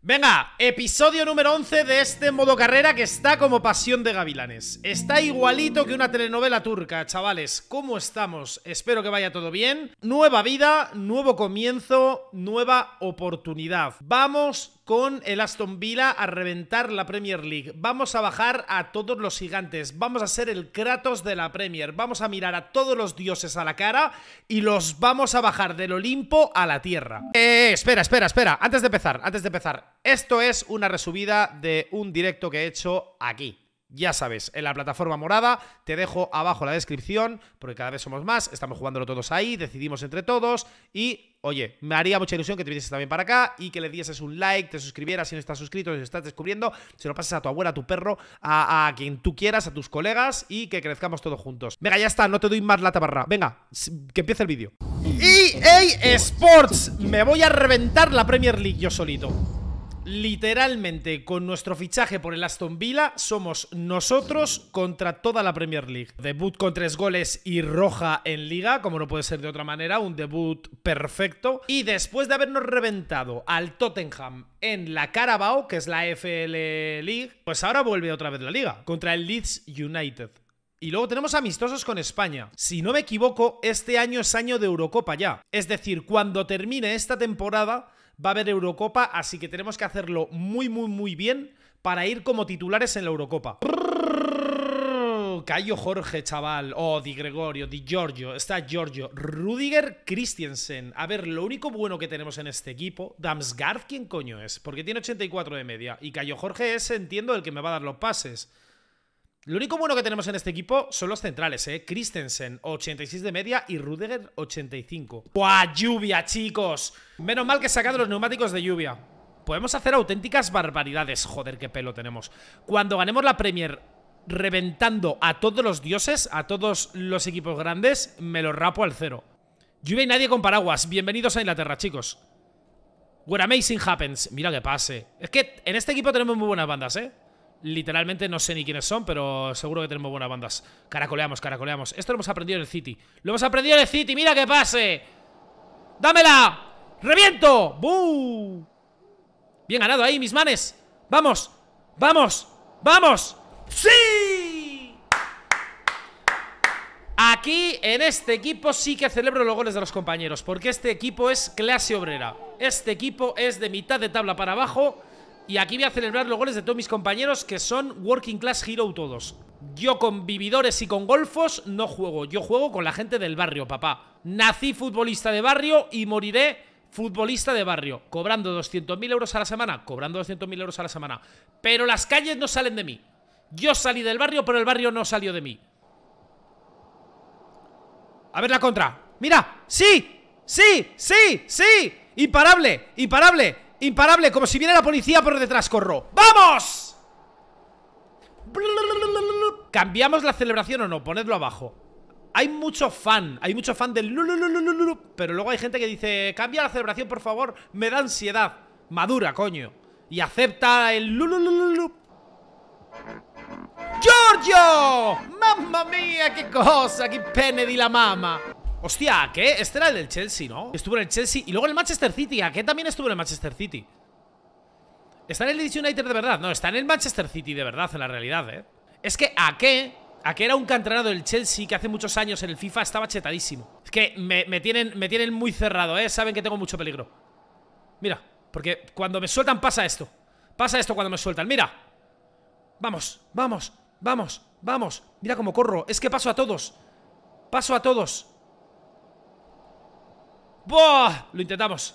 Venga, episodio número 11 de este modo carrera que está como pasión de gavilanes Está igualito que una telenovela turca, chavales ¿Cómo estamos? Espero que vaya todo bien Nueva vida, nuevo comienzo, nueva oportunidad Vamos con el Aston Villa a reventar la Premier League. Vamos a bajar a todos los gigantes, vamos a ser el Kratos de la Premier, vamos a mirar a todos los dioses a la cara y los vamos a bajar del Olimpo a la tierra. Eh, espera, espera, espera, antes de empezar, antes de empezar, esto es una resubida de un directo que he hecho aquí. Ya sabes, en la plataforma morada, te dejo abajo la descripción, porque cada vez somos más, estamos jugándolo todos ahí, decidimos entre todos y oye, me haría mucha ilusión que te vinieses también para acá y que le dieses un like, te suscribieras si no estás suscrito, si estás descubriendo, se lo pases a tu abuela, a tu perro, a, quien tú quieras, a tus colegas y que crezcamos todos juntos. Venga, ya está, no te doy más la tabarra. Venga, que empiece el vídeo. EA Sports, me voy a reventar la Premier League yo solito. Literalmente, con nuestro fichaje por el Aston Villa, somos nosotros contra toda la Premier League. Debut con tres goles y roja en liga, como no puede ser de otra manera, un debut perfecto. Y después de habernos reventado al Tottenham en la Carabao, que es la FL League, pues ahora vuelve otra vez la liga, contra el Leeds United. Y luego tenemos amistosos con España. Si no me equivoco, este año es año de Eurocopa ya. Es decir, cuando termine esta temporada, va a haber Eurocopa, así que tenemos que hacerlo muy, muy, muy bien para ir como titulares en la Eurocopa. Cayo Jorge, chaval. Oh, Di Gregorio, Di Giorgio. Está Giorgio. Rudiger Christiansen. A ver, lo único bueno que tenemos en este equipo. Damsgaard, ¿quién coño es? Porque tiene 84 de media. Y Cayo Jorge es, entiendo, el que me va a dar los pases. Lo único bueno que tenemos en este equipo son los centrales, ¿eh? Christensen, 86 de media y Rudiger, 85. ¡Buah, lluvia, chicos! Menos mal que he sacado los neumáticos de lluvia. Podemos hacer auténticas barbaridades. Joder, qué pelo tenemos. Cuando ganemos la Premier reventando a todos los dioses, a todos los equipos grandes, me lo rapo al cero. Lluvia y nadie con paraguas. Bienvenidos a Inglaterra, chicos. Where amazing happens. Mira que pase. Es que en este equipo tenemos muy buenas bandas, ¿eh? Literalmente no sé ni quiénes son, pero seguro que tenemos buenas bandas. Caracoleamos, caracoleamos. Esto lo hemos aprendido en el City. Lo hemos aprendido en el City, mira que pase. ¡Dámela! ¡Reviento! ¡Buu! Bien ganado ahí, mis manes. ¡Vamos! ¡Vamos! ¡Vamos! ¡Sí! Aquí, en este equipo, sí que celebro los goles de los compañeros. Porque este equipo es clase obrera. Este equipo es de mitad de tabla para abajo y aquí voy a celebrar los goles de todos mis compañeros que son Working Class Hero todos. Yo con vividores y con golfos no juego, yo juego con la gente del barrio, papá. Nací futbolista de barrio y moriré futbolista de barrio, cobrando 200.000 euros a la semana, cobrando 200.000 euros a la semana. Pero las calles no salen de mí. Yo salí del barrio, pero el barrio no salió de mí. A ver la contra. ¡Mira! ¡Sí! ¡Sí! ¡Sí! ¡Sí! ¡Imparable! ¡Imparable! Imparable, como si viene la policía por detrás corro ¡Vamos! ¿Cambiamos la celebración o no? Ponedlo abajo Hay mucho fan, hay mucho fan del Pero luego hay gente que dice Cambia la celebración, por favor, me da ansiedad Madura, coño Y acepta el ¡Giorgio! ¡Mamma mía, qué cosa! ¡Qué pene di la mama! Hostia, ¿qué? Este era el del Chelsea, ¿no? Estuvo en el Chelsea y luego en el Manchester City ¿A qué también estuvo en el Manchester City? ¿Está en el Leeds United de verdad? No, está en el Manchester City de verdad, en la realidad, ¿eh? Es que ¿a qué? A qué era un canterano del Chelsea que hace muchos años en el FIFA estaba chetadísimo Es que me, tienen, me tienen muy cerrado, ¿eh? Saben que tengo mucho peligro Mira, porque cuando me sueltan pasa esto Pasa esto cuando me sueltan, mira Vamos, vamos, vamos, vamos Mira cómo corro, es que paso a todos Paso a todos lo intentamos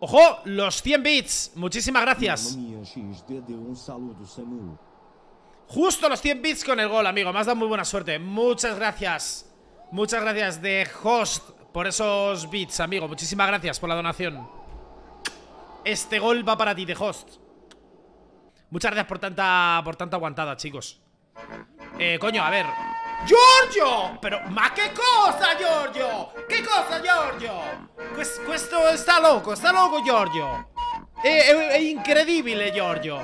¡Ojo! Los 100 bits Muchísimas gracias Justo los 100 bits con el gol, amigo Me has dado muy buena suerte Muchas gracias Muchas gracias de host Por esos bits, amigo Muchísimas gracias por la donación Este gol va para ti, de host Muchas gracias por tanta, por tanta aguantada, chicos eh, coño, a ver Giorgio! ¡Pero, ma qué cosa, Giorgio? ¡Qué cosa, Giorgio? ¡Esto questo loco, está loco, Giorgio! È, increíble, Giorgio.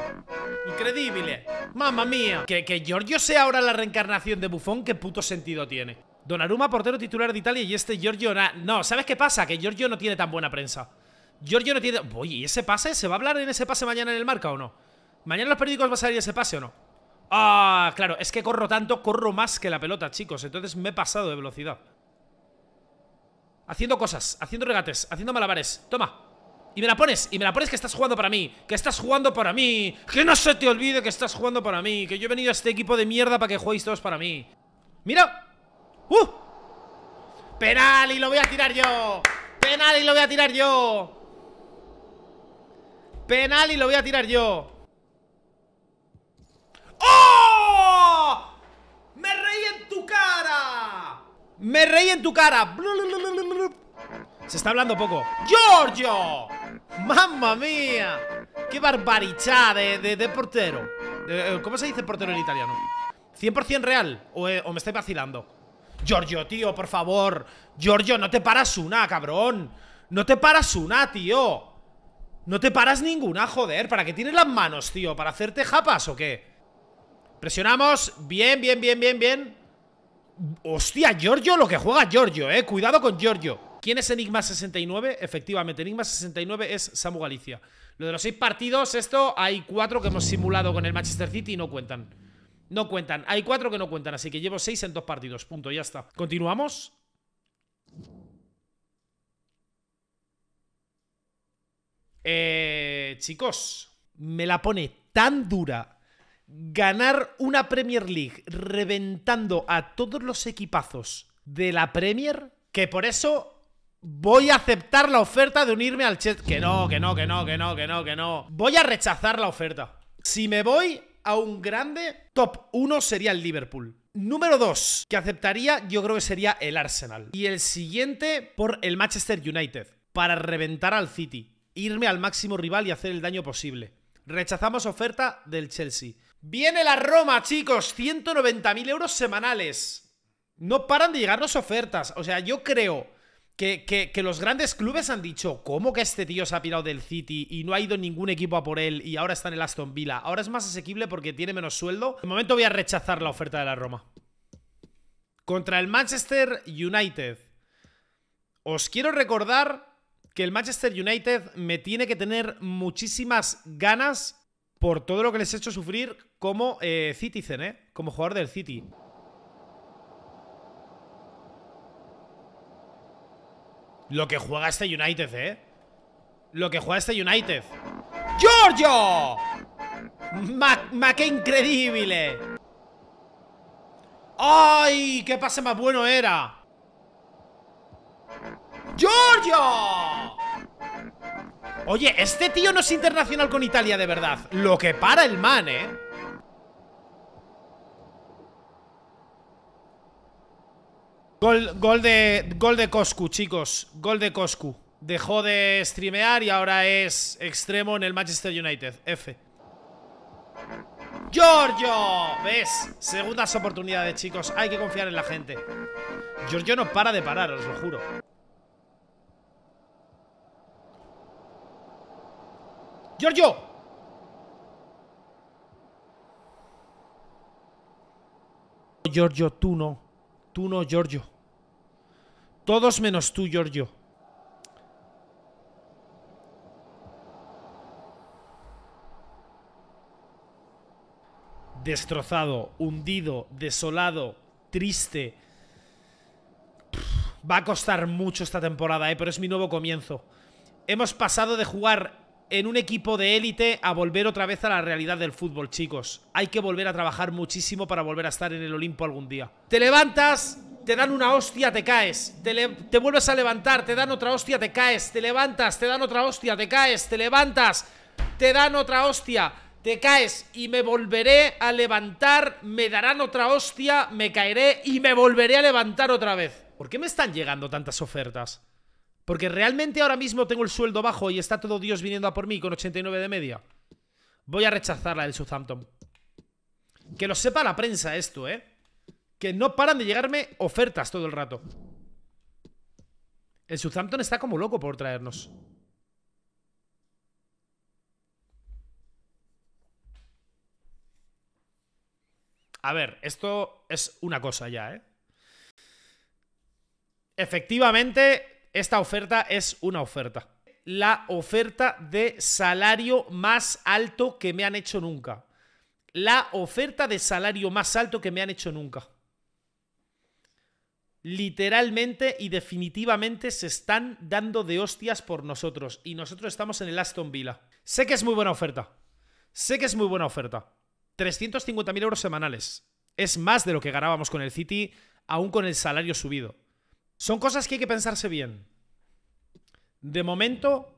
Increíble. Mamma mía. Que, que, Giorgio sea ahora la reencarnación de Bufón, qué puto sentido tiene. Donnarumma, portero titular de Italia y este Giorgio... No, ¿sabes qué pasa? Que Giorgio no tiene tan buena prensa. Giorgio no tiene... Oye, ¿y ese pase? ¿Se va a hablar en ese pase mañana en el marca o no? ¿Mañana en los periódicos va a salir ese pase o no? Ah, claro, es que corro tanto, corro más que la pelota, chicos. Entonces me he pasado de velocidad. Haciendo cosas, haciendo regates, haciendo malabares. Toma. Y me la pones, y me la pones que estás jugando para mí, que estás jugando para mí, que no se te olvide que estás jugando para mí, que yo he venido a este equipo de mierda para que jueguéis todos para mí. ¡Mira! ¡Uh! ¡Penal y lo voy a tirar yo! ¡Penal y lo voy a tirar yo! ¡Penal y lo voy a tirar yo! Me reí en tu cara. Se está hablando poco. ¡Giorgio! ¡Mamma mía! ¡Qué barbaricha de, portero! Eh, ¿Cómo se dice portero en italiano? ¿100% real? O, eh, ¿O, me estoy vacilando? Giorgio, tío, por favor. Giorgio, no te paras una, cabrón. No te paras una, tío. No te paras ninguna, joder. ¿Para qué tienes las manos, tío? ¿Para hacerte japas o qué? Presionamos. Bien, bien, bien, bien, bien. Hostia, Giorgio, lo que juega Giorgio, eh. Cuidado con Giorgio. ¿Quién es Enigma 69? Efectivamente, Enigma 69 es Samu Galicia. Lo de los seis partidos, esto hay cuatro que hemos simulado con el Manchester City y no cuentan. No cuentan. Hay cuatro que no cuentan, así que llevo seis en dos partidos. Punto, ya está. ¿Continuamos? Eh, chicos, me la pone tan dura Ganar una Premier League reventando a todos los equipazos de la Premier, que por eso voy a aceptar la oferta de unirme al Chelsea. Que no, que no, que no, que no, que no, que no. Voy a rechazar la oferta. Si me voy a un grande, top 1 sería el Liverpool. Número 2 que aceptaría, yo creo que sería el Arsenal. Y el siguiente por el Manchester United, para reventar al City, irme al máximo rival y hacer el daño posible. Rechazamos oferta del Chelsea. Viene la Roma, chicos. 190.000 euros semanales. No paran de las ofertas. O sea, yo creo que, que, que, los grandes clubes han dicho, ¿cómo que este tío se ha pirado del City y no ha ido ningún equipo a por él y ahora está en el Aston Villa? Ahora es más asequible porque tiene menos sueldo. De momento voy a rechazar la oferta de la Roma. Contra el Manchester United. Os quiero recordar que el Manchester United me tiene que tener muchísimas ganas por todo lo que les he hecho sufrir como eh, Citizen, ¿eh? Como jugador del City. Lo que juega este United, ¿eh? Lo que juega este United. ¡Giorgio! ¡Ma, ma qué increíble! ¡Ay! ¡Qué pase más bueno era! ¡Giorgio! Oye, este tío no es internacional con Italia de verdad. Lo que para el man, ¿eh? Gol, de gol de Coscu, chicos. Gol de Coscu. Dejó de streamear y ahora es extremo en el Manchester United. F. Giorgio, ¿ves? Segundas oportunidades, chicos. Hay que confiar en la gente. Giorgio no para de parar, os lo juro. Giorgio. Giorgio, tú no. Tú no, Giorgio. Todos menos tú, Giorgio. Destrozado, hundido, desolado, triste. va a costar mucho esta temporada, ¿eh? pero es mi nuevo comienzo. Hemos pasado de jugar en un equipo de élite a volver otra vez a la realidad del fútbol, chicos. Hay que volver a trabajar muchísimo para volver a estar en el Olimpo algún día. Te levantas, te dan una hostia, te caes. Te, vuelves a levantar, te dan otra hostia, te caes. Te levantas, te dan otra hostia, te caes. Te levantas, te dan otra hostia, te caes. Y me volveré a levantar, me darán otra hostia, me caeré y me volveré a levantar otra vez. ¿Por qué me están llegando tantas ofertas? Porque realmente ahora mismo tengo el sueldo bajo y está todo Dios viniendo a por mí con 89 de media. Voy a rechazarla la del Southampton. Que lo sepa la prensa esto, ¿eh? Que no paran de llegarme ofertas todo el rato. El Southampton está como loco por traernos. A ver, esto es una cosa ya, ¿eh? Efectivamente, esta oferta es una oferta. La oferta de salario más alto que me han hecho nunca. La oferta de salario más alto que me han hecho nunca. Literalmente y definitivamente se están dando de hostias por nosotros. Y nosotros estamos en el Aston Villa. Sé que es muy buena oferta. Sé que es muy buena oferta. 350.000 euros semanales. Es más de lo que ganábamos con el City, aún con el salario subido. Son cosas que hay que pensarse bien. De momento...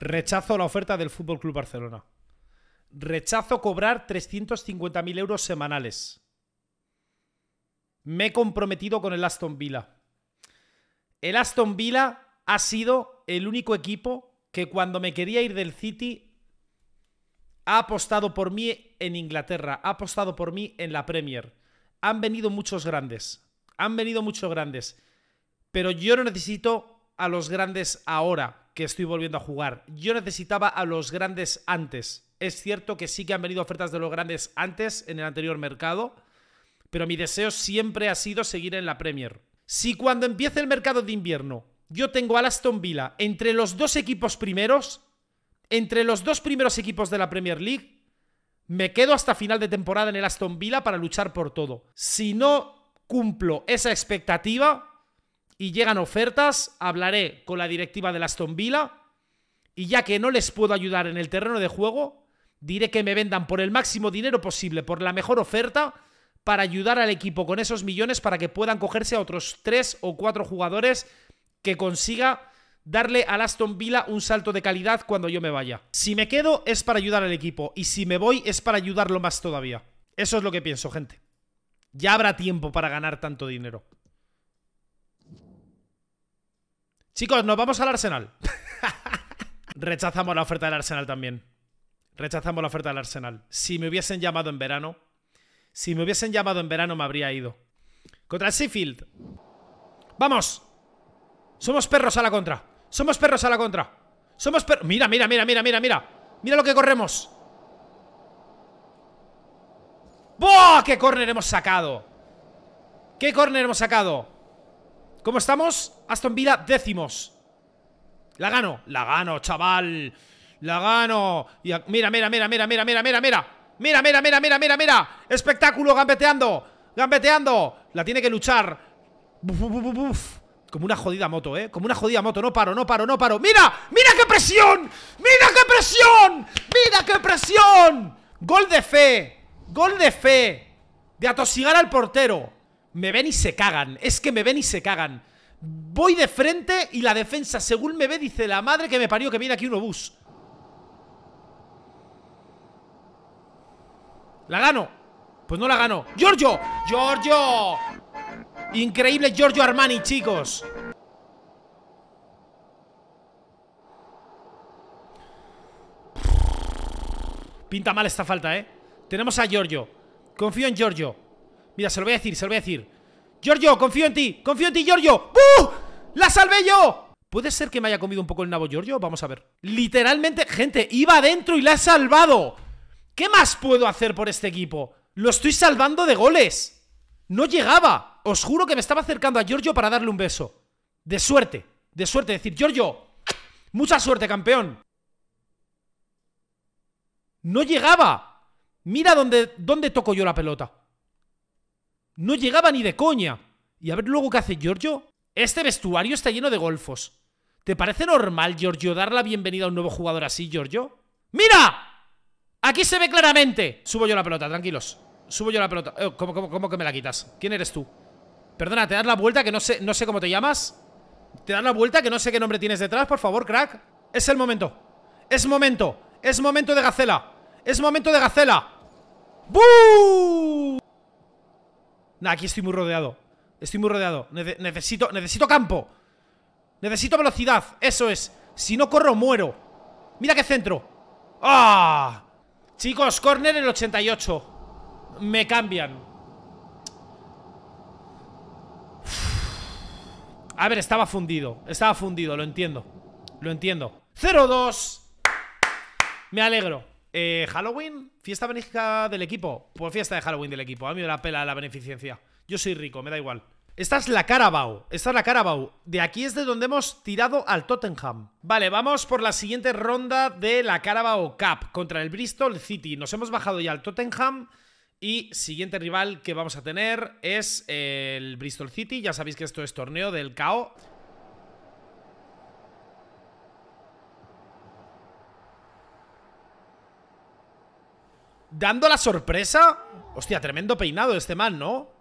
Rechazo la oferta del FC Club Barcelona. Rechazo cobrar 350.000 euros semanales. Me he comprometido con el Aston Villa. El Aston Villa ha sido el único equipo que cuando me quería ir del City ha apostado por mí en Inglaterra, ha apostado por mí en la Premier. Han venido muchos grandes, han venido muchos grandes, pero yo no necesito a los grandes ahora que estoy volviendo a jugar. Yo necesitaba a los grandes antes. Es cierto que sí que han venido ofertas de los grandes antes en el anterior mercado, pero mi deseo siempre ha sido seguir en la Premier. Si cuando empiece el mercado de invierno yo tengo al Aston Villa entre los dos equipos primeros, entre los dos primeros equipos de la Premier League, me quedo hasta final de temporada en el Aston Villa para luchar por todo. Si no cumplo esa expectativa y llegan ofertas, hablaré con la directiva del Aston Villa y ya que no les puedo ayudar en el terreno de juego, diré que me vendan por el máximo dinero posible, por la mejor oferta para ayudar al equipo con esos millones para que puedan cogerse a otros tres o cuatro jugadores que consiga darle al Aston Villa un salto de calidad cuando yo me vaya. Si me quedo es para ayudar al equipo y si me voy es para ayudarlo más todavía. Eso es lo que pienso, gente. Ya habrá tiempo para ganar tanto dinero. Chicos, nos vamos al Arsenal. Rechazamos la oferta del Arsenal también. Rechazamos la oferta del Arsenal. Si me hubiesen llamado en verano, si me hubiesen llamado en verano me habría ido. Contra el Seafield. ¡Vamos! Somos perros a la contra. Somos perros a la contra. Somos perros. Mira, mira, mira, mira, mira, mira. Mira lo que corremos. ¡Buah! ¡Qué córner hemos sacado! ¡Qué corner hemos sacado! ¿Cómo estamos? Aston Villa décimos. La gano. La gano, chaval. La gano. mira, mira, mira, mira, mira, mira, mira. Mira, mira, mira, mira, mira, mira Espectáculo, gambeteando Gambeteando La tiene que luchar buf, Como una jodida moto, eh Como una jodida moto No paro, no paro, no paro ¡Mira! ¡Mira qué presión! ¡Mira qué presión! ¡Mira qué presión! Gol de fe Gol de fe De atosigar al portero Me ven y se cagan Es que me ven y se cagan Voy de frente y la defensa, según me ve, dice la madre que me parió que viene aquí un obús. ¿La gano? Pues no la gano ¡Giorgio! ¡Giorgio! Increíble Giorgio Armani, chicos Pinta mal esta falta, ¿eh? Tenemos a Giorgio Confío en Giorgio Mira, se lo voy a decir, se lo voy a decir Giorgio, confío en ti, confío en ti, Giorgio ¡Uh! ¡La salvé yo! ¿Puede ser que me haya comido un poco el nabo Giorgio? Vamos a ver Literalmente, gente, iba adentro y la ha salvado ¿Qué más puedo hacer por este equipo? Lo estoy salvando de goles. No llegaba. Os juro que me estaba acercando a Giorgio para darle un beso. De suerte, de suerte. Decir, Giorgio, mucha suerte, campeón. No llegaba. Mira dónde, dónde toco yo la pelota. No llegaba ni de coña. Y a ver luego qué hace Giorgio. Este vestuario está lleno de golfos. ¿Te parece normal, Giorgio, dar la bienvenida a un nuevo jugador así, Giorgio? ¡Mira! Aquí se ve claramente Subo yo la pelota, tranquilos Subo yo la pelota eh, ¿cómo, que me la quitas? ¿Quién eres tú? Perdona, ¿te das la vuelta que no sé, no sé cómo te llamas? ¿Te das la vuelta que no sé qué nombre tienes detrás? Por favor, crack Es el momento Es momento Es momento de Gacela Es momento de Gacela ¡Buu! Nah, aquí estoy muy rodeado Estoy muy rodeado Necesito, necesito campo Necesito velocidad Eso es Si no corro, muero Mira qué centro ¡Ah! Chicos, corner el 88 Me cambian A ver, estaba fundido Estaba fundido, lo entiendo Lo entiendo 0-2 Me alegro eh, Halloween, fiesta benéfica del equipo Pues fiesta de Halloween del equipo A mí me la pela la beneficencia Yo soy rico, me da igual esta es la Carabao. Esta es la Carabao. De aquí es de donde hemos tirado al Tottenham. Vale, vamos por la siguiente ronda de la Carabao Cup contra el Bristol City. Nos hemos bajado ya al Tottenham. Y siguiente rival que vamos a tener es eh, el Bristol City. Ya sabéis que esto es torneo del KO. ¿Dando la sorpresa? Hostia, tremendo peinado este man, ¿no?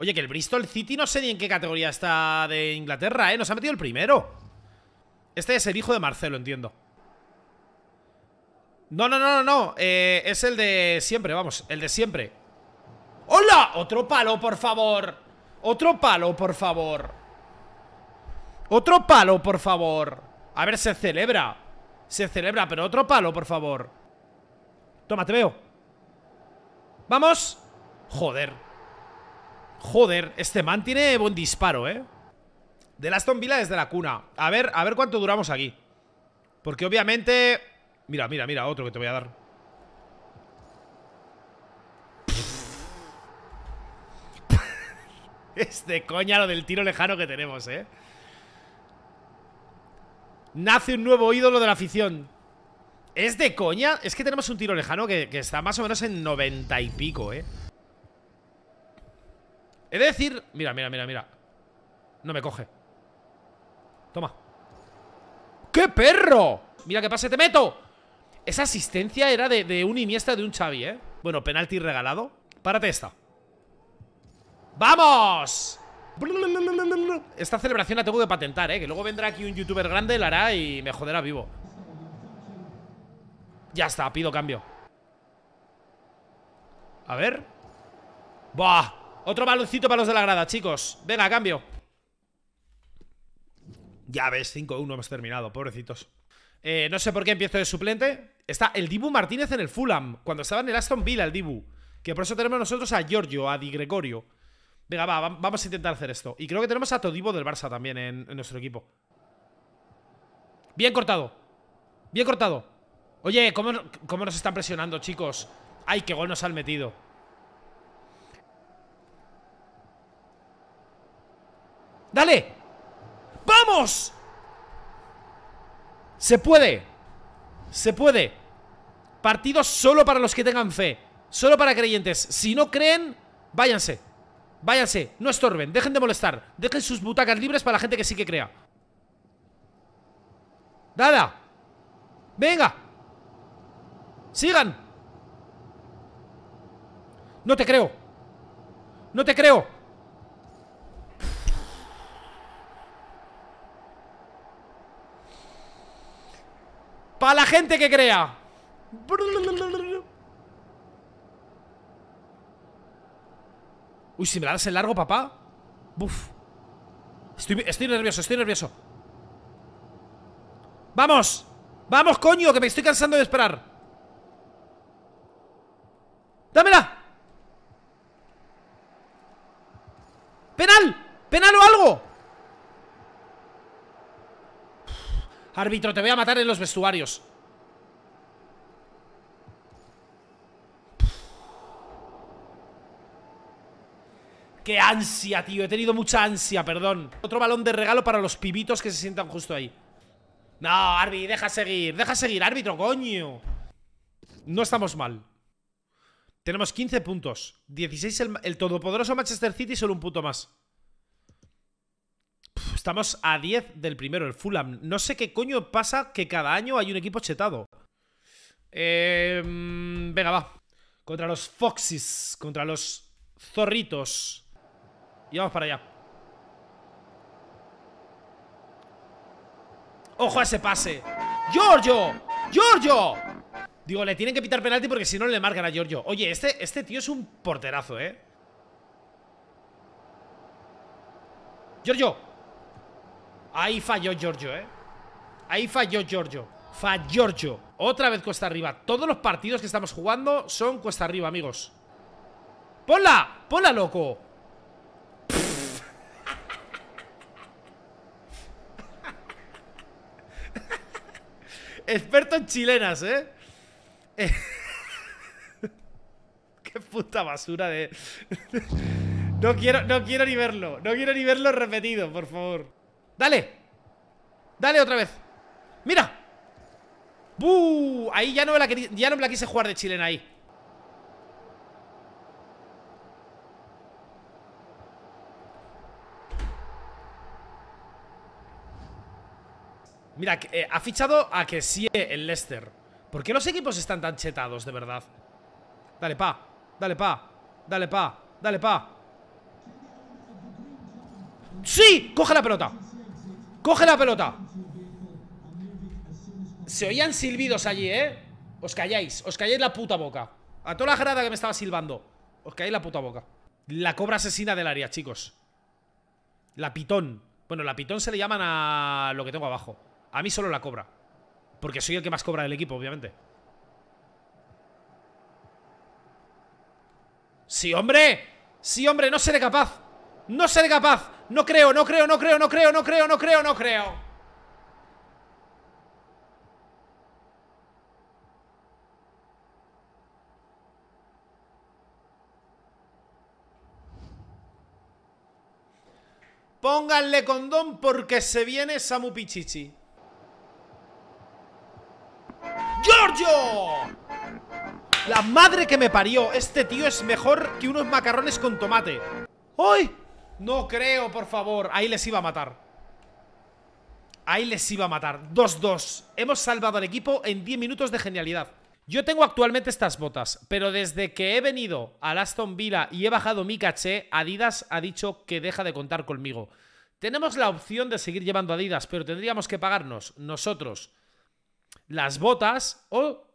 Oye, que el Bristol City no sé ni en qué categoría está de Inglaterra, ¿eh? Nos ha metido el primero. Este es el hijo de Marcelo, entiendo. No, no, no, no, no. Eh, es el de siempre, vamos. El de siempre. ¡Hola! Otro palo, por favor. Otro palo, por favor. Otro palo, por favor. A ver, se celebra. Se celebra, pero otro palo, por favor. Toma, te veo. ¡Vamos! Joder. Joder, este man tiene buen disparo, ¿eh? De Aston Villa desde la cuna. A ver, a ver cuánto duramos aquí. Porque obviamente... Mira, mira, mira, otro que te voy a dar. es de coña lo del tiro lejano que tenemos, ¿eh? Nace un nuevo ídolo de la afición. ¿Es de coña? Es que tenemos un tiro lejano que, que está más o menos en 90 y pico, ¿eh? He de decir... Mira, mira, mira, mira. No me coge. Toma. ¡Qué perro! Mira qué pase, te meto. Esa asistencia era de, un Iniesta de un Xavi, ¿eh? Bueno, penalti regalado. Párate esta. ¡Vamos! Esta celebración la tengo que patentar, ¿eh? Que luego vendrá aquí un youtuber grande, la hará y me joderá vivo. Ya está, pido cambio. A ver. ¡Buah! Otro baloncito para los de la grada, chicos Ven, a cambio Ya ves, 5-1 hemos terminado, pobrecitos eh, No sé por qué empiezo de suplente Está el Dibu Martínez en el Fulham Cuando estaba en el Aston Villa el Dibu Que por eso tenemos nosotros a Giorgio, a Di Gregorio Venga, va, vamos a intentar hacer esto Y creo que tenemos a Todibo del Barça también en, nuestro equipo Bien cortado Bien cortado Oye, ¿cómo, ¿cómo, nos están presionando, chicos? Ay, qué gol nos han metido Dale. ¡Vamos! Se puede. Se puede. Partido solo para los que tengan fe. Solo para creyentes. Si no creen, váyanse. Váyanse. No estorben. Dejen de molestar. Dejen sus butacas libres para la gente que sí que crea. Dada. Venga. Sigan. No te creo. No te creo. ¡A la gente que crea. Uy, si me la das el largo, papá. Estoy, estoy nervioso, estoy nervioso. ¡Vamos! ¡Vamos, coño! Que me estoy cansando de esperar. ¡Dámela! ¡Penal! ¡Penal o algo! Árbitro, te voy a matar en los vestuarios. ¡Qué ansia, tío! He tenido mucha ansia, perdón. Otro balón de regalo para los pibitos que se sientan justo ahí. No, Arbi, deja seguir, deja seguir, árbitro, coño. No estamos mal. Tenemos 15 puntos. 16 el todopoderoso Manchester City, solo un punto más estamos a 10 del primero, el Fulham. No sé qué coño pasa que cada año hay un equipo chetado. Em, venga, va. Contra los Foxes, contra los Zorritos. Y vamos para allá. ¡Ojo a ese pase! ¡Giorgio! ¡Giorgio! Digo, le tienen que pitar penalti porque si no le marcan a Giorgio. Oye, este, este tío es un porterazo, ¿eh? ¡Giorgio! Ahí falló Giorgio, ¿eh? Ahí falló Giorgio. Falló Giorgio. Otra vez cuesta arriba. Todos los partidos que estamos jugando son cuesta arriba, amigos. ¡Ponla! pola loco! Experto en chilenas, ¿eh? Qué puta basura de... no, quiero, no quiero ni verlo. No quiero ni verlo repetido, por favor. Dale Dale otra vez Mira Ahí ya no, me la no quise jugar de chilena ahí Mira, eh, ha fichado a que sí eh, el Leicester ¿Por qué los equipos están tan chetados, de verdad? Dale, pa Dale, pa Dale, pa Dale, pa ¡Sí! ¡Coge la pelota! ¡Coge la pelota! Se oían silbidos allí, ¿eh? Os calláis, os calláis la puta boca A toda la grada que me estaba silbando Os calláis la puta boca La cobra asesina del área, chicos La pitón Bueno, la pitón se le llaman a lo que tengo abajo A mí solo la cobra Porque soy el que más cobra del equipo, obviamente ¡Sí, hombre! ¡Sí, hombre! ¡No seré capaz! No seré capaz. No creo, no creo, no creo, no creo, no creo, no creo, no creo. Pónganle condón porque se viene Samu Pichichi. ¡Giorgio! La madre que me parió. Este tío es mejor que unos macarrones con tomate. ¡Uy! No creo, por favor. Ahí les iba a matar. Ahí les iba a matar. 2-2. Hemos salvado al equipo en 10 minutos de genialidad. Yo tengo actualmente estas botas, pero desde que he venido a Aston Villa y he bajado mi caché, Adidas ha dicho que deja de contar conmigo. Tenemos la opción de seguir llevando Adidas, pero tendríamos que pagarnos nosotros las botas o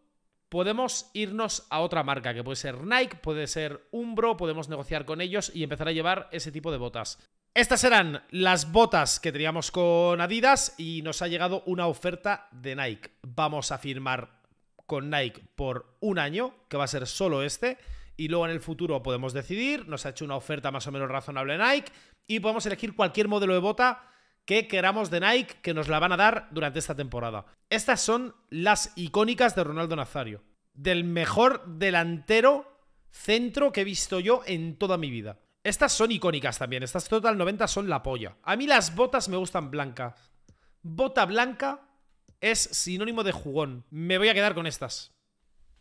podemos irnos a otra marca, que puede ser Nike, puede ser Umbro, podemos negociar con ellos y empezar a llevar ese tipo de botas. Estas eran las botas que teníamos con Adidas y nos ha llegado una oferta de Nike. Vamos a firmar con Nike por un año, que va a ser solo este, y luego en el futuro podemos decidir, nos ha hecho una oferta más o menos razonable Nike y podemos elegir cualquier modelo de bota que queramos de Nike que nos la van a dar durante esta temporada. Estas son las icónicas de Ronaldo Nazario, del mejor delantero centro que he visto yo en toda mi vida. Estas son icónicas también, estas total 90 son la polla. A mí las botas me gustan blancas. Bota blanca es sinónimo de jugón. Me voy a quedar con estas.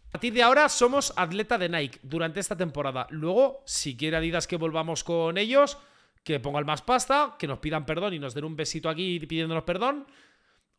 A partir de ahora somos atleta de Nike durante esta temporada. Luego, si quiere Adidas que volvamos con ellos, que pongan más pasta, que nos pidan perdón y nos den un besito aquí pidiéndonos perdón.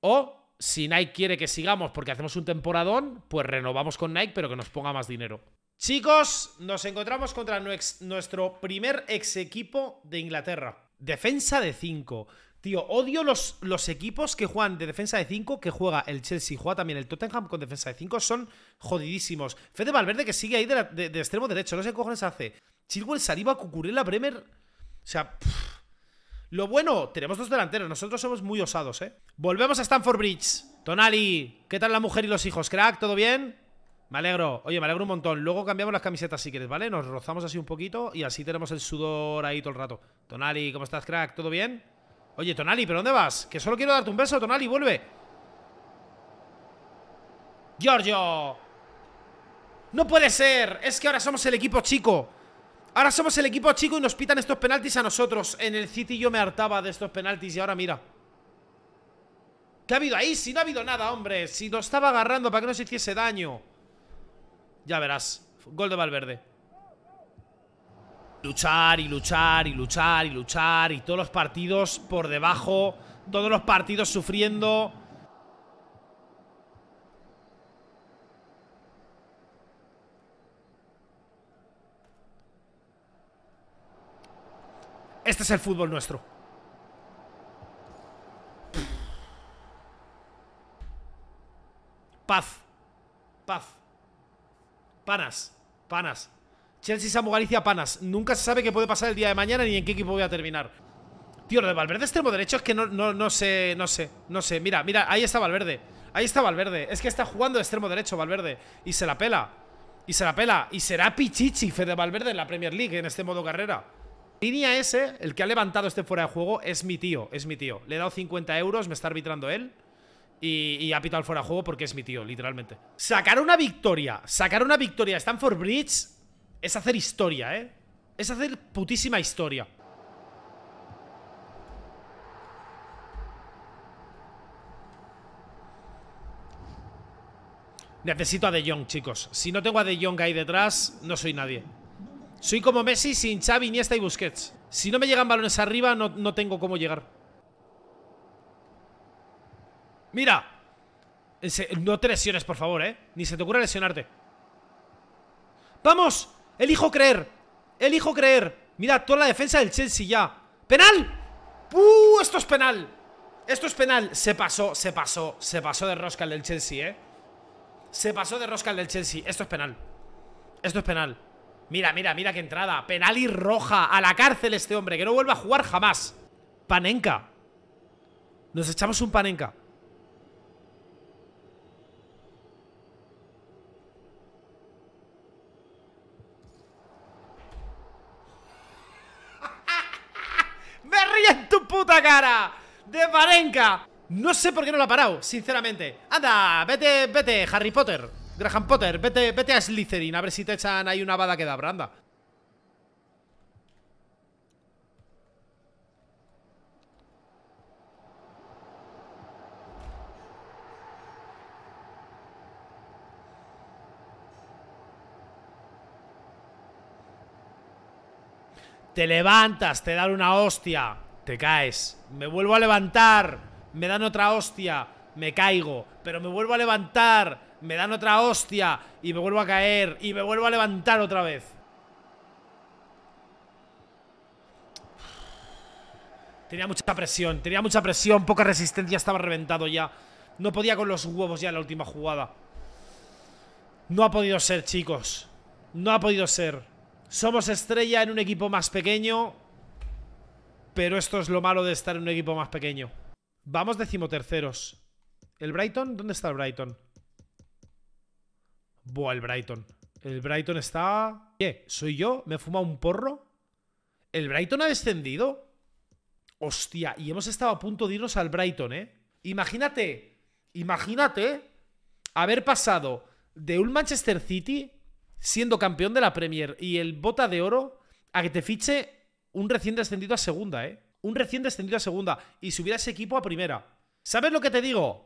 O si Nike quiere que sigamos porque hacemos un temporadón, pues renovamos con Nike, pero que nos ponga más dinero. Chicos, nos encontramos contra nuestro primer ex equipo de Inglaterra. Defensa de 5. Tío, odio los, los, equipos que juegan de defensa de 5, que juega el Chelsea, juega también el Tottenham con defensa de 5, son jodidísimos. Fede Valverde que sigue ahí de, extremo derecho, no sé qué cojones hace. Chilwell, Saliba, Cucurella, Bremer... O sea, lo bueno, tenemos dos delanteros. Nosotros somos muy osados, ¿eh? Volvemos a Stanford Bridge. Tonali, ¿qué tal la mujer y los hijos? ¿Crack? ¿Todo bien? Me alegro. Oye, me alegro un montón. Luego cambiamos las camisetas si quieres, ¿vale? Nos rozamos así un poquito y así tenemos el sudor ahí todo el rato. Tonali, ¿cómo estás, crack? ¿Todo bien? Oye, Tonali, ¿pero dónde vas? Que solo quiero darte un beso, Tonali, vuelve. Giorgio. No puede ser. Es que ahora somos el equipo chico. Ahora somos el equipo chico y nos pitan estos penaltis a nosotros. En el City yo me hartaba de estos penaltis y ahora mira. ¿Qué ha habido ahí? Si no ha habido nada, hombre. Si lo estaba agarrando para que no se hiciese daño. Ya verás. Gol de Valverde. Luchar y luchar y luchar y luchar y todos los partidos por debajo. Todos los partidos sufriendo. Este es el fútbol nuestro. Paz. Paz. Panas. Panas. Chelsea, Samu, Galicia, Panas. Nunca se sabe qué puede pasar el día de mañana ni en qué equipo voy a terminar. Tío, lo de Valverde extremo derecho es que no, no, no sé, no sé, no sé. Mira, mira, ahí está Valverde. Ahí está Valverde. Es que está jugando extremo derecho Valverde. Y se la pela. Y se la pela. Y será Pichichi Fede Valverde en la Premier League en este modo carrera. Línea ese, el que ha levantado este fuera de juego, es mi tío, es mi tío. Le he dado 50 euros, me está arbitrando él. Y, ha pitado el fuera de juego porque es mi tío, literalmente. Sacar una victoria, sacar una victoria a Stanford Bridge es hacer historia, ¿eh? Es hacer putísima historia. Necesito a De Jong, chicos. Si no tengo a De Jong ahí detrás, no soy nadie. Soy como Messi sin Xavi, Iniesta y Busquets. Si no me llegan balones arriba, no, no tengo cómo llegar. ¡Mira! No te lesiones, por favor, ¿eh? Ni se te ocurra lesionarte. ¡Vamos! Elijo creer. Elijo creer. Mira, toda la defensa del Chelsea ya. ¡Penal! ¡Uh! Esto es penal. Esto es penal. Se pasó, se pasó, se pasó de rosca el del Chelsea, ¿eh? Se pasó de rosca el del Chelsea. Esto es penal. Esto es penal. Mira, mira, mira qué entrada. Penal y roja. A la cárcel este hombre. Que no vuelva a jugar jamás. Panenka. Nos echamos un panenka. ¡Me ríe en tu puta cara! ¡De panenka! No sé por qué no lo ha parado, sinceramente. Anda, vete, vete, Harry Potter. Graham Potter, vete, vete a Slytherin A ver si te echan ahí una bada que da branda Te levantas, te dan una hostia, te caes. Me vuelvo a levantar, me dan otra hostia, me caigo, pero me vuelvo a levantar, me dan otra hostia y me vuelvo a caer y me vuelvo a levantar otra vez. Tenía mucha presión, tenía mucha presión, poca resistencia, estaba reventado ya. No podía con los huevos ya en la última jugada. No ha podido ser, chicos. No ha podido ser. Somos estrella en un equipo más pequeño, pero esto es lo malo de estar en un equipo más pequeño. Vamos decimoterceros. ¿El Brighton? ¿Dónde está el Brighton? Buah, el Brighton. El Brighton está... ¿Qué? ¿Soy yo? ¿Me he fumado un porro? ¿El Brighton ha descendido? Hostia, y hemos estado a punto de irnos al Brighton, ¿eh? Imagínate, imagínate haber pasado de un Manchester City siendo campeón de la Premier y el bota de oro a que te fiche un recién descendido a segunda, ¿eh? Un recién descendido a segunda y subir a ese equipo a primera. ¿Sabes lo que te digo?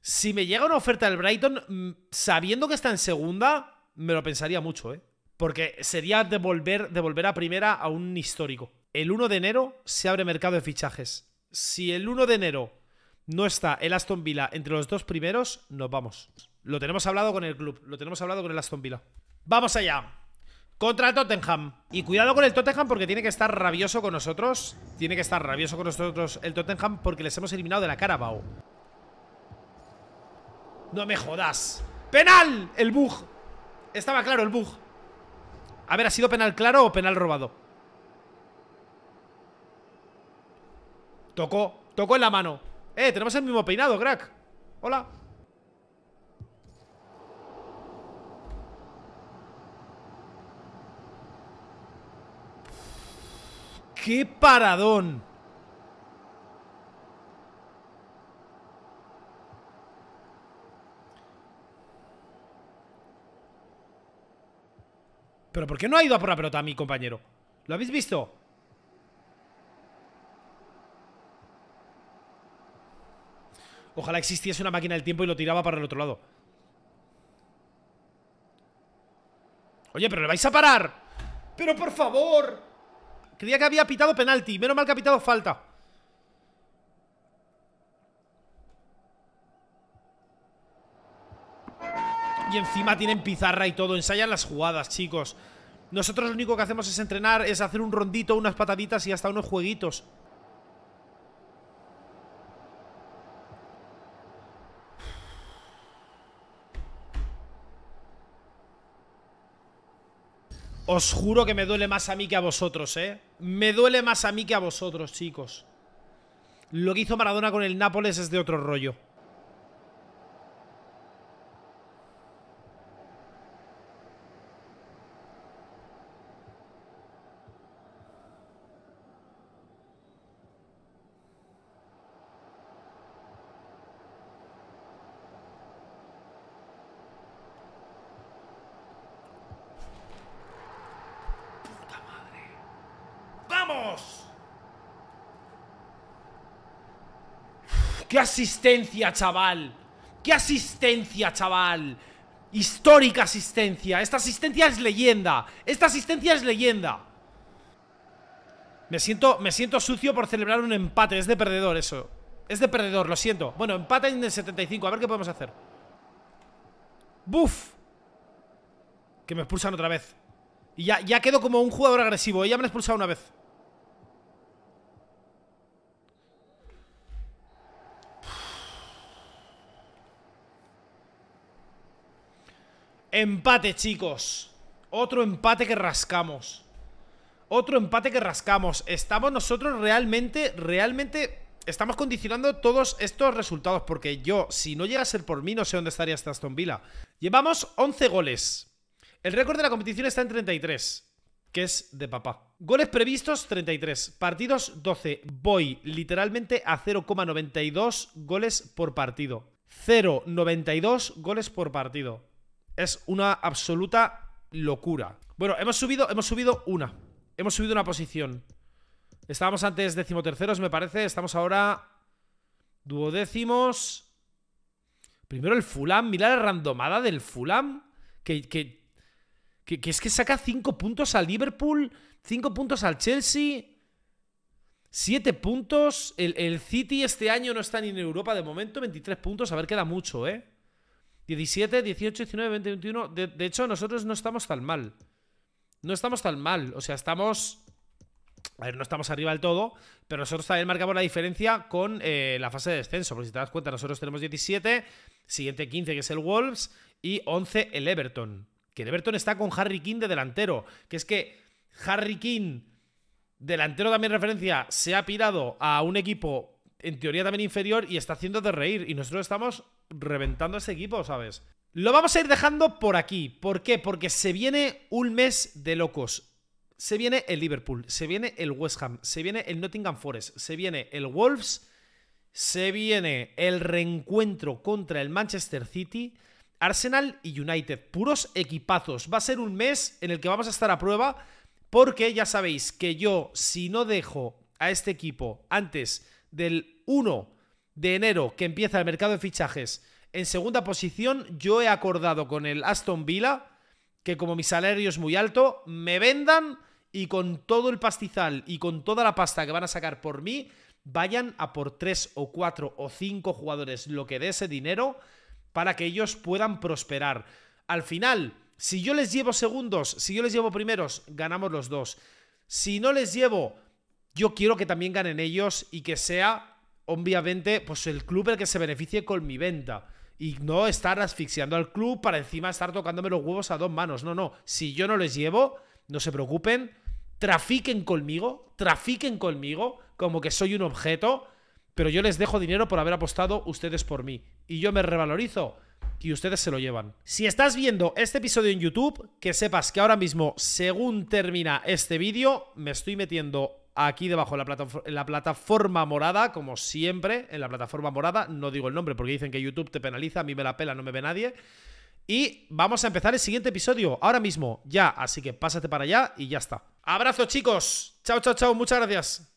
Si me llega una oferta del Brighton, mm, sabiendo que está en segunda, me lo pensaría mucho, ¿eh? Porque sería devolver, a primera a un histórico. El 1 de enero se abre mercado de fichajes. Si el 1 de enero no está el Aston Villa entre los dos primeros, nos vamos. Lo tenemos hablado con el club, lo tenemos hablado con el Aston Villa. Vamos allá. Contra Tottenham. Y cuidado con el Tottenham porque tiene que estar rabioso con nosotros. Tiene que estar rabioso con nosotros el Tottenham porque les hemos eliminado de la cara Carabao. No me jodas. ¡Penal! El bug. Estaba claro el bug. A ver, ¿ha sido penal claro o penal robado? Tocó. Tocó en la mano. Eh, tenemos el mismo peinado, crack. Hola. ¡Qué paradón! ¿Pero por qué no ha ido a por la pelota mi compañero? ¿Lo habéis visto? Ojalá existiese una máquina del tiempo y lo tiraba para el otro lado. Oye, pero le vais a parar. Pero por favor. Creía que había pitado penalti. Menos mal que ha pitado falta. Y encima tienen pizarra y todo, ensayan las jugadas, chicos Nosotros lo único que hacemos es entrenar, es hacer un rondito, unas pataditas y hasta unos jueguitos Os juro que me duele más a mí que a vosotros, ¿eh? Me duele más a mí que a vosotros, chicos. Lo que hizo Maradona con el Nápoles es de otro rollo. asistencia, chaval! ¡Qué asistencia, chaval! Histórica asistencia. Esta asistencia es leyenda. Esta asistencia es leyenda. Me siento, me siento sucio por celebrar un empate. Es de perdedor eso. Es de perdedor, lo siento. Bueno, empate en el 75. A ver qué podemos hacer. ¡Buf! Que me expulsan otra vez. Y ya, ya quedo como un jugador agresivo. Ya me han expulsado una vez. Empate, chicos. Otro empate que rascamos. Otro empate que rascamos. Estamos nosotros realmente, realmente... Estamos condicionando todos estos resultados porque yo, si no llega a ser por mí, no sé dónde estaría esta Aston Villa. Llevamos 11 goles. El récord de la competición está en 33 que es de papá. Goles previstos 33, partidos 12. Voy literalmente a 0,92 goles por partido. 0,92 goles por partido. Es una absoluta locura. Bueno, hemos subido, hemos subido una. Hemos subido una posición. Estábamos antes decimoterceros, me parece. Estamos ahora duodécimos. Primero el Fulham. Mira la randomada del Fulham. Que, que, es que saca 5 puntos al Liverpool, Cinco puntos al Chelsea, 7 puntos. El, el City este año no está ni en Europa de momento, 23 puntos. A ver, queda mucho, ¿eh? 17, 18, 19, 20, 21. De, hecho, nosotros no estamos tan mal. No estamos tan mal. O sea, estamos. A ver, no estamos arriba del todo, pero nosotros también marcamos la diferencia con eh, la fase de descenso. Porque si te das cuenta, nosotros tenemos 17, siguiente 15, que es el Wolves, y 11, el Everton. Que el Everton está con Harry King de delantero. Que es que Harry King, delantero también referencia, se ha pirado a un equipo en teoría también inferior y está haciendo de reír. Y nosotros estamos reventando este equipo, ¿sabes? Lo vamos a ir dejando por aquí. ¿Por qué? Porque se viene un mes de locos. Se viene el Liverpool, se viene el West Ham, se viene el Nottingham Forest, se viene el Wolves, se viene el reencuentro contra el Manchester City, Arsenal y United. Puros equipazos. Va a ser un mes en el que vamos a estar a prueba porque ya sabéis que yo, si no dejo a este equipo antes del 1 de enero, que empieza el mercado de fichajes, en segunda posición, yo he acordado con el Aston Villa que como mi salario es muy alto, me vendan y con todo el pastizal y con toda la pasta que van a sacar por mí, vayan a por tres o cuatro o cinco jugadores lo que dé ese dinero para que ellos puedan prosperar. Al final, si yo les llevo segundos, si yo les llevo primeros, ganamos los dos. Si no les llevo, yo quiero que también ganen ellos y que sea obviamente, pues el club el que se beneficie con mi venta. Y no estar asfixiando al club para encima estar tocándome los huevos a dos manos. No, no. Si yo no les llevo, no se preocupen. Trafiquen conmigo. Trafiquen conmigo. Como que soy un objeto. Pero yo les dejo dinero por haber apostado ustedes por mí. Y yo me revalorizo. Y ustedes se lo llevan. Si estás viendo este episodio en YouTube, que sepas que ahora mismo, según termina este vídeo, me estoy metiendo aquí debajo en la, la plataforma morada, como siempre, en la plataforma morada, no digo el nombre porque dicen que YouTube te penaliza, a mí me la pela, no me ve nadie. Y vamos a empezar el siguiente episodio, ahora mismo, ya, así que pásate para allá y ya está. Abrazo chicos, chao, chao, chao, muchas gracias.